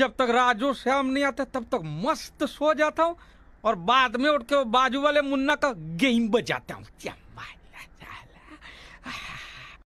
जब तक राजू श्याम नहीं आते तब तक मस्त सो जाता हूँ और बाद में उठ के बाजू वाले मुन्ना का गेम बजाता हूँ क्या